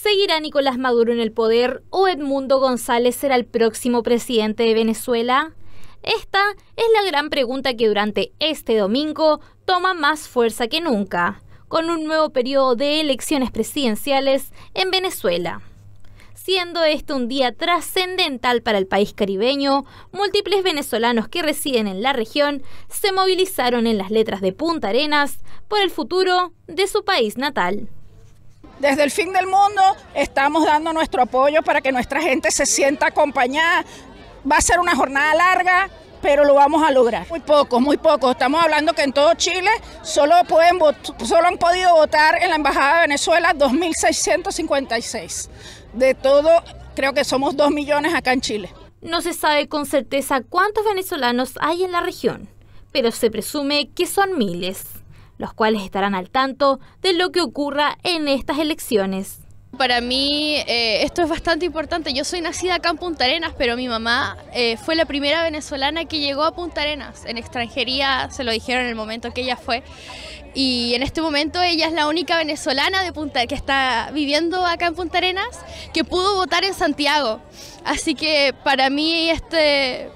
¿Seguirá Nicolás Maduro en el poder o Edmundo González será el próximo presidente de Venezuela? Esta es la gran pregunta que durante este domingo toma más fuerza que nunca, con un nuevo periodo de elecciones presidenciales en Venezuela. Siendo este un día trascendental para el país caribeño, múltiples venezolanos que residen en la región se movilizaron en las letras de Punta Arenas por el futuro de su país natal. Desde el fin del mundo estamos dando nuestro apoyo para que nuestra gente se sienta acompañada. Va a ser una jornada larga, pero lo vamos a lograr. Muy poco, muy poco. Estamos hablando que en todo Chile solo, pueden solo han podido votar en la Embajada de Venezuela 2.656. De todo, creo que somos 2 millones acá en Chile. No se sabe con certeza cuántos venezolanos hay en la región, pero se presume que son miles los cuales estarán al tanto de lo que ocurra en estas elecciones. Para mí eh, esto es bastante importante. Yo soy nacida acá en Punta Arenas, pero mi mamá eh, fue la primera venezolana que llegó a Punta Arenas. En extranjería se lo dijeron en el momento que ella fue. Y en este momento ella es la única venezolana de Punta que está viviendo acá en Punta Arenas que pudo votar en Santiago. Así que para mí este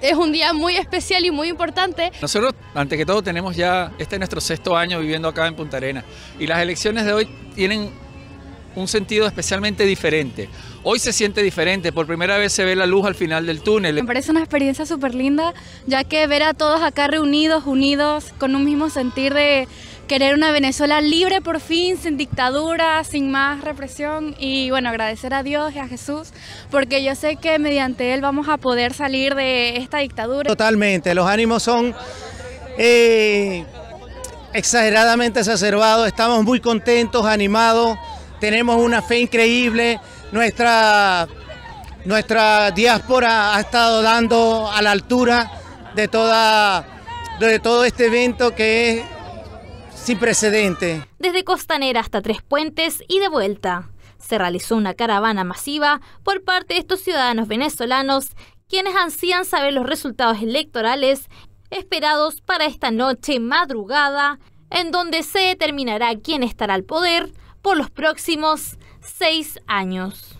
es un día muy especial y muy importante. Nosotros, ante que todo, tenemos ya, este es nuestro sexto año viviendo acá en Punta Arena. y las elecciones de hoy tienen un sentido especialmente diferente. Hoy se siente diferente, por primera vez se ve la luz al final del túnel. Me parece una experiencia súper linda, ya que ver a todos acá reunidos, unidos, con un mismo sentir de querer una Venezuela libre por fin, sin dictadura, sin más represión y bueno, agradecer a Dios y a Jesús, porque yo sé que mediante Él vamos a poder salir de esta dictadura. Totalmente, los ánimos son... Eh, exageradamente exacerbados, estamos muy contentos, animados, tenemos una fe increíble, nuestra, nuestra diáspora ha estado dando a la altura de, toda, de todo este evento que es sin precedente. Desde Costanera hasta Tres Puentes y de vuelta. Se realizó una caravana masiva por parte de estos ciudadanos venezolanos quienes ansían saber los resultados electorales esperados para esta noche madrugada en donde se determinará quién estará al poder por los próximos seis años.